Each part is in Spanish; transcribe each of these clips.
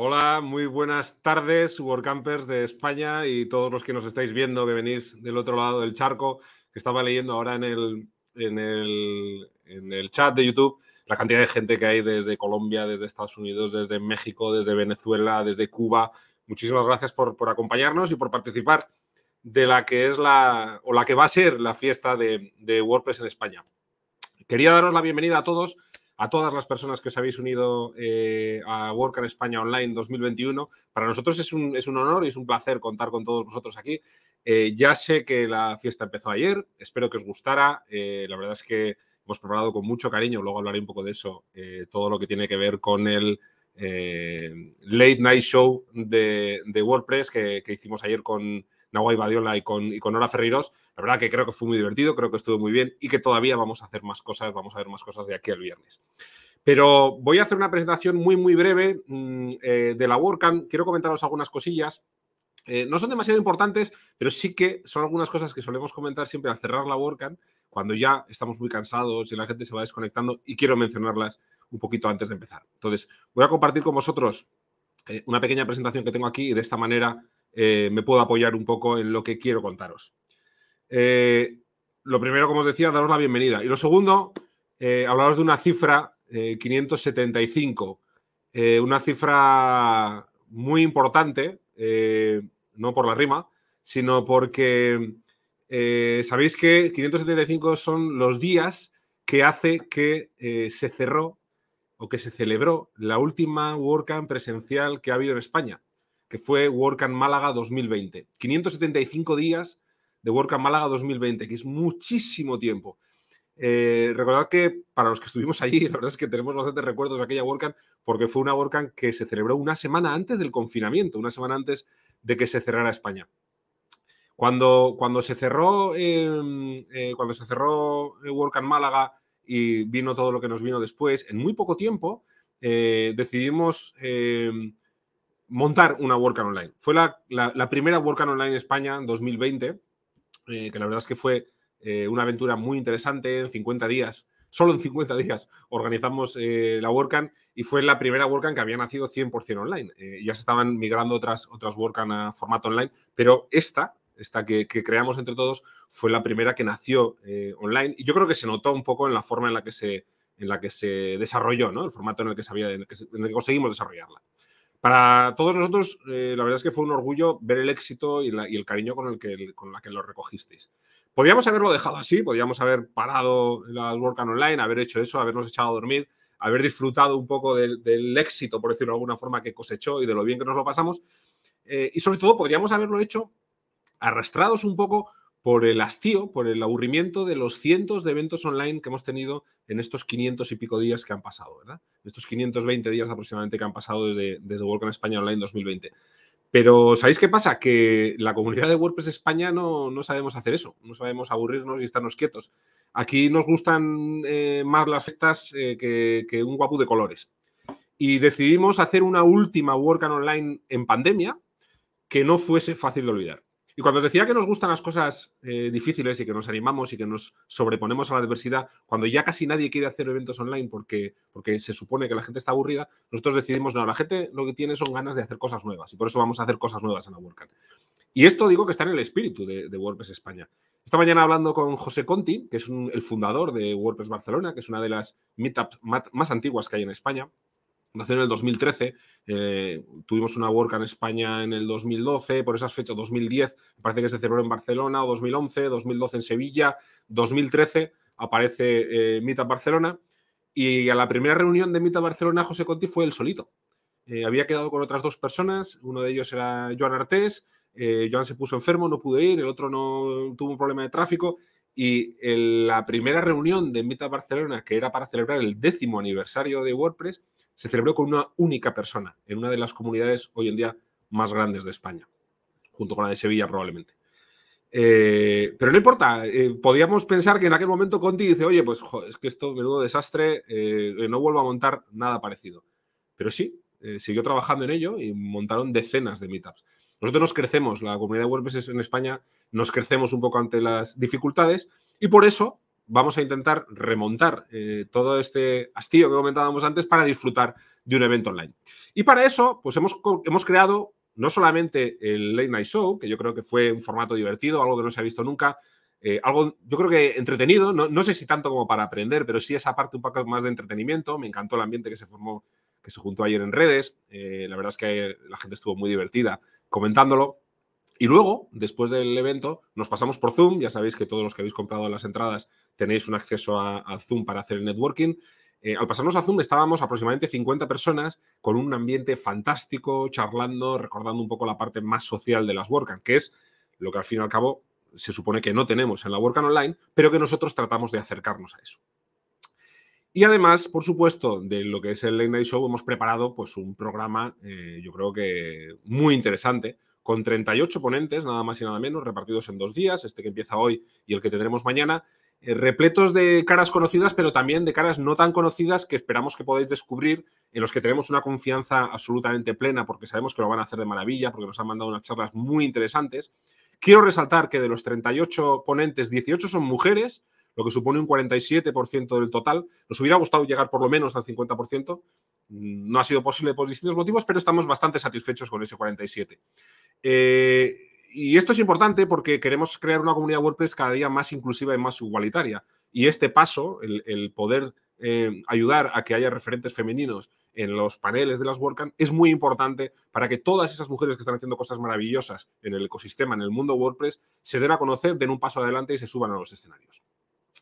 Hola, muy buenas tardes, WordCampers de España y todos los que nos estáis viendo que venís del otro lado del charco, que estaba leyendo ahora en el, en el, chat de YouTube la cantidad de gente que hay desde Colombia, desde Estados Unidos, desde México, desde Venezuela, desde Cuba. Muchísimas gracias por, acompañarnos y por participar de la que es la o la que va a ser la fiesta de, de WordPress en España. Quería daros la bienvenida a todos a todas las personas que os habéis unido eh, a Work in España Online 2021. Para nosotros es un, honor y es un placer contar con todos vosotros aquí. Eh, ya sé que la fiesta empezó ayer, espero que os gustara. Eh, la verdad es que hemos preparado con mucho cariño, luego hablaré un poco de eso, todo lo que tiene que ver con el Late Night Show de, WordPress que, que hicimos ayer con Nahuay Badiola y con, y con Nora Ferreiros. La verdad que creo que fue muy divertido, creo que estuvo muy bien y que todavía vamos a hacer más cosas, vamos a ver más cosas de aquí al viernes. Pero voy a hacer una presentación muy, muy breve mm, eh, de la WordCamp. Quiero comentaros algunas cosillas. Eh, no son demasiado importantes, pero sí que son algunas cosas que solemos comentar siempre al cerrar la WordCamp, cuando ya estamos muy cansados y la gente se va desconectando y quiero mencionarlas un poquito antes de empezar. Entonces, voy a compartir con vosotros eh, una pequeña presentación que tengo aquí y de esta manera eh, me puedo apoyar un poco en lo que quiero contaros. Eh, lo primero, como os decía, daros la bienvenida. Y lo segundo, eh, de una cifra, 575, eh, una cifra muy importante, no por la rima, sino porque sabéis que 575 son los días que hace que se cerró o que se celebró la última WordCamp presencial que ha habido en España que fue and Málaga 2020. 575 días de and Málaga 2020, que es muchísimo tiempo. Eh, recordad que para los que estuvimos allí, la verdad es que tenemos bastante recuerdos de aquella WordCamp, porque fue una WordCamp que se celebró una semana antes del confinamiento, una semana antes de que se cerrara España. Cuando, cuando se cerró, em, eh, cuando se cerró eh, WordCamp Málaga y vino todo lo que nos vino después, en muy poco tiempo eh, decidimos em, montar una WordCamp online. Fue la, primera WordCamp online en España en 2020, eh, que la verdad es que fue eh, una aventura muy interesante en 50 días. Solo en 50 días organizamos eh, la WordCamp y fue la primera WordCamp que había nacido 100% online. ya se estaban migrando otras, otras WordCamp a formato online, pero esta, esta que, creamos entre todos, fue la primera que nació online. Y yo creo que se notó un poco en la forma en la que se, en la que se desarrolló, ¿no? el formato en el que, en el que conseguimos desarrollarla. Para todos nosotros, eh, la verdad es que fue un orgullo ver el éxito y, el cariño con el que, con la que lo recogisteis. Podríamos haberlo dejado así, podríamos haber parado las work Online, haber hecho eso, habernos echado a dormir, haber disfrutado un poco del, éxito, por decirlo de alguna forma, que cosechó y de lo bien que nos lo pasamos. Eh, y sobre todo, podríamos haberlo hecho arrastrados un poco por el hastío, por el aburrimiento de los cientos de eventos online que hemos tenido en estos 500 y pico días que han pasado, ¿verdad? Estos 520 días aproximadamente que han pasado desde, desde WordCamp España Online 2020. Pero ¿sabéis qué pasa? Que la comunidad de WordPress España no, no sabemos hacer eso, no sabemos aburrirnos y estarnos quietos. Aquí nos gustan eh, más las fiestas eh, que, un guapo de colores. Y decidimos hacer una última WordCamp Online en pandemia que no fuese fácil de olvidar. Y cuando os decía que nos gustan las cosas eh, difíciles y que nos animamos y que nos sobreponemos a la adversidad, cuando ya casi nadie quiere hacer eventos online porque, porque se supone que la gente está aburrida, nosotros decidimos, no, la gente lo que tiene son ganas de hacer cosas nuevas y por eso vamos a hacer cosas nuevas en la WordCamp. Y esto digo que está en el espíritu de, WordPress España. Esta mañana hablando con José Conti, que es el fundador de WordPress Barcelona, que es una de las meetups más antiguas que hay en España, nació en el 2013, eh, tuvimos una work en España en el 2012, por esas fechas, 2010, parece que se celebró en Barcelona, o 2011, 2012 en Sevilla, 2013 aparece eh, Barcelona, y a la primera reunión de Meetup Barcelona José Conti fue el solito. Eh, había quedado con otras dos personas, uno de ellos era Joan Artés, eh, Joan se puso enfermo, no pudo ir, el otro no tuvo un problema de tráfico, y la primera reunión de Meetup Barcelona, que era para celebrar el décimo aniversario de WordPress, se celebró con una única persona en una de las comunidades hoy en día más grandes de España, junto con la de Sevilla probablemente. Eh, pero no importa, eh, podíamos pensar que en aquel momento Conti dice, oye, pues es que esto, menudo desastre, eh, no vuelvo a montar nada parecido. Pero sí, siguió trabajando en ello y montaron decenas de meetups. Nosotros nos crecemos, la comunidad de WordPress en España, nos crecemos un poco ante las dificultades y por eso vamos a intentar remontar eh, todo este hastío que comentábamos antes para disfrutar de un evento online. Y para eso, pues hemos, creado no solamente el Late Night Show, que yo creo que fue un formato divertido, algo que no se ha visto nunca, eh, algo yo creo que entretenido, no, sé si tanto como para aprender, pero sí esa parte un poco más de entretenimiento. Me encantó el ambiente que se formó, que se juntó ayer en redes. Eh, la verdad es que la gente estuvo muy divertida comentándolo. Y luego, después del evento, nos pasamos por Zoom. Ya sabéis que todos los que habéis comprado las entradas tenéis un acceso a, Zoom para hacer el networking. Eh, al pasarnos a Zoom estábamos aproximadamente 50 personas con un ambiente fantástico, charlando, recordando un poco la parte más social de las WordCamp, que es lo que al fin y al cabo se supone que no tenemos en la WordCamp online, pero que nosotros tratamos de acercarnos a eso. Y además, por supuesto, de lo que es el Late Night Show, hemos preparado pues, un programa, eh, yo creo que muy interesante, con 38 ponentes, nada más y nada menos, repartidos en dos días, este que empieza hoy y el que tendremos mañana, eh, repletos de caras conocidas, pero también de caras no tan conocidas que esperamos que podáis descubrir, en los que tenemos una confianza absolutamente plena, porque sabemos que lo van a hacer de maravilla, porque nos han mandado unas charlas muy interesantes. Quiero resaltar que de los 38 ponentes, 18 son mujeres, lo que supone un 47% del total. Nos hubiera gustado llegar por lo menos al 50%. Mm, no ha sido posible por distintos motivos, pero estamos bastante satisfechos con ese 47. Eh, y esto es importante porque queremos crear una comunidad WordPress cada día más inclusiva y más igualitaria. Y este paso, el, poder eh, ayudar a que haya referentes femeninos en los paneles de las WordCamp es muy importante para que todas esas mujeres que están haciendo cosas maravillosas en el ecosistema, en el mundo WordPress, se den a conocer, den un paso adelante y se suban a los escenarios.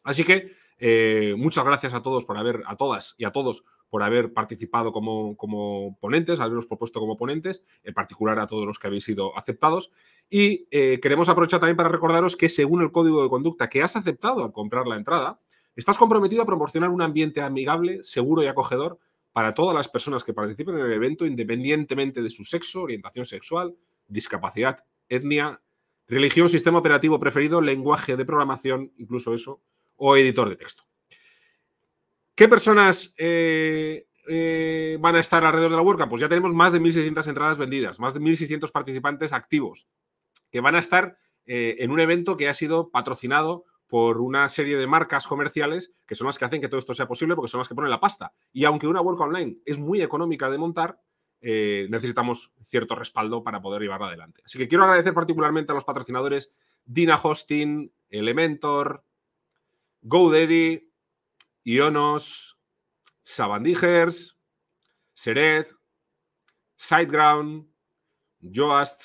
Así que eh, muchas gracias a todos por haber, a todas y a todos por haber participado como, ponentes, haberos propuesto como ponentes, en particular a todos los que habéis sido aceptados. Y eh, queremos aprovechar también para recordaros que según el código de conducta que has aceptado al comprar la entrada, estás comprometido a proporcionar un ambiente amigable, seguro y acogedor para todas las personas que participen en el evento, independientemente de su sexo, orientación sexual, discapacidad, etnia, religión, sistema operativo preferido, lenguaje de programación, incluso eso, o editor de texto. ¿Qué personas eh, eh, van a estar alrededor de la WordCamp? Pues ya tenemos más de 1.600 entradas vendidas, más de 1.600 participantes activos que van a estar eh, en un evento que ha sido patrocinado por una serie de marcas comerciales que son las que hacen que todo esto sea posible porque son las que ponen la pasta. Y aunque una WordCamp online es muy económica de montar, necesitamos cierto respaldo para poder llevarla adelante. Así que quiero agradecer particularmente a los patrocinadores Dina Hosting, Elementor, GoDaddy, Ionos, Sabandijers, Sered, Sideground, Joast,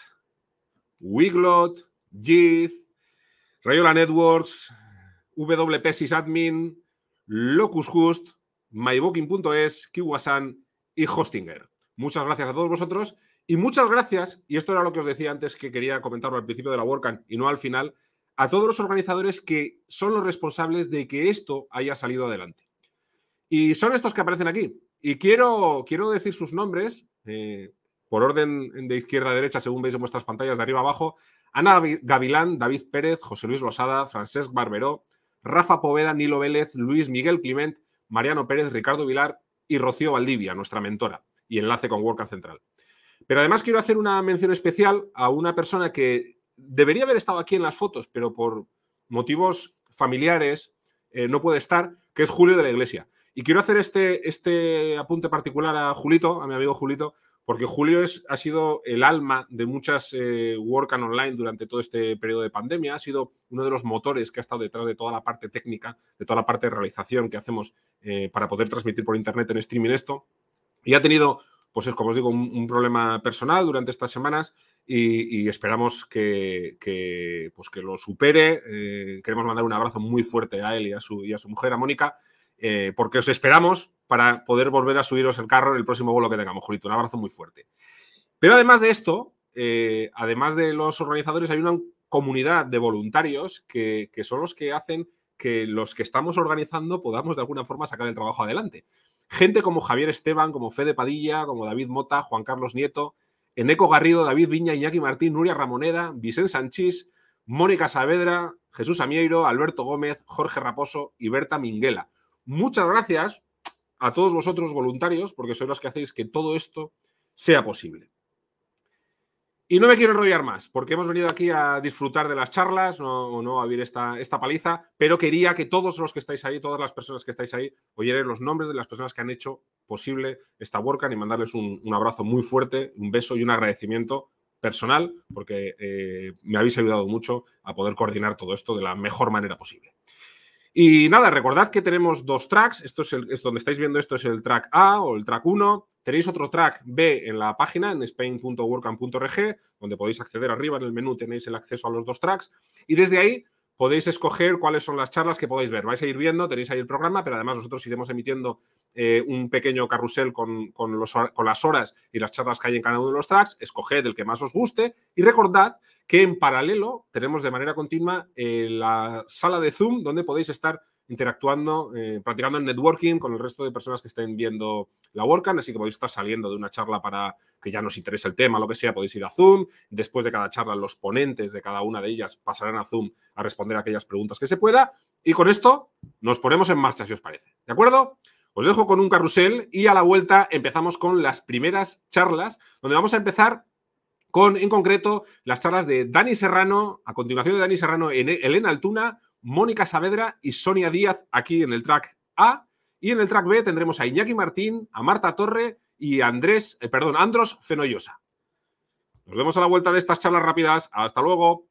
Wiglot, Jith, Rayola Networks, WP admin Locus MyBooking.es, Kiwasan y Hostinger. Muchas gracias a todos vosotros y muchas gracias, y esto era lo que os decía antes que quería comentarlo al principio de la WordCamp y no al final, a todos los organizadores que son los responsables de que esto haya salido adelante. Y son estos que aparecen aquí. Y quiero, quiero decir sus nombres, eh, por orden de izquierda a derecha, según veis en vuestras pantallas de arriba abajo. Ana Gavilán, David Pérez, José Luis Rosada, Francesc Barberó, Rafa Poveda, Nilo Vélez, Luis Miguel Clement, Mariano Pérez, Ricardo Vilar y Rocío Valdivia, nuestra mentora, y enlace con WordCamp Central. Pero además quiero hacer una mención especial a una persona que debería haber estado aquí en las fotos, pero por motivos familiares eh, no puede estar, que es Julio de la Iglesia. Y quiero hacer este, este apunte particular a Julito, a mi amigo Julito, porque Julio es, ha sido el alma de muchas eh, work and online durante todo este periodo de pandemia, ha sido uno de los motores que ha estado detrás de toda la parte técnica, de toda la parte de realización que hacemos eh, para poder transmitir por internet en streaming esto, y ha tenido pues es, como os digo, un, problema personal durante estas semanas y, esperamos que, pues que lo supere. Eh, queremos mandar un abrazo muy fuerte a él y a su, y a su mujer, a Mónica, eh, porque os esperamos para poder volver a subiros el carro en el próximo vuelo que tengamos, Julito. Un abrazo muy fuerte. Pero además de esto, eh, además de los organizadores, hay una comunidad de voluntarios que, que son los que hacen que los que estamos organizando podamos de alguna forma sacar el trabajo adelante. Gente como Javier Esteban, como Fede Padilla, como David Mota, Juan Carlos Nieto, Eneco Garrido, David Viña, Iñaki Martín, Nuria Ramoneda, Vicente Sanchís, Mónica Saavedra, Jesús Amieiro, Alberto Gómez, Jorge Raposo y Berta Minguela. Muchas gracias a todos vosotros voluntarios, porque sois los que hacéis que todo esto sea posible. Y no me quiero enrollar más, porque hemos venido aquí a disfrutar de las charlas, o no a abrir esta, paliza, pero quería que todos los que estáis ahí, todas las personas que estáis ahí, oyeran los nombres de las personas que han hecho posible esta WordCamp y mandarles un, abrazo muy fuerte, un beso y un agradecimiento personal, porque eh, me habéis ayudado mucho a poder coordinar todo esto de la mejor manera posible. Y nada, recordad que tenemos dos tracks. Esto es, el, donde estáis viendo esto es el track A o el track 1. Tenéis otro track B en la página, en spain.workcamp.org, donde podéis acceder arriba en el menú, tenéis el acceso a los dos tracks. Y desde ahí podéis escoger cuáles son las charlas que podéis ver. Vais a ir viendo, tenéis ahí el programa, pero además nosotros iremos emitiendo eh, un pequeño carrusel con, con, las horas y las charlas que hay en cada uno de los tracks. Escoged el que más os guste y recordad que en paralelo tenemos de manera continua eh, la sala de Zoom donde podéis estar interactuando, eh, practicando el networking con el resto de personas que estén viendo la WordCamp, así que podéis estar saliendo de una charla para que ya nos interese el tema, lo que sea, podéis ir a Zoom, después de cada charla los ponentes de cada una de ellas pasarán a Zoom a responder aquellas preguntas que se pueda y con esto nos ponemos en marcha si os parece, ¿de acuerdo? Os dejo con un carrusel y a la vuelta empezamos con las primeras charlas, donde vamos a empezar con, en concreto, las charlas de Dani Serrano, a continuación de Dani Serrano, Elena Altuna, Mónica Saavedra y Sonia Díaz aquí en el track A. Y en el track B tendremos a Iñaki Martín, a Marta Torre y a Andrés, eh, perdón, Andros Fenoyosa. Nos vemos a la vuelta de estas charlas rápidas. Hasta luego.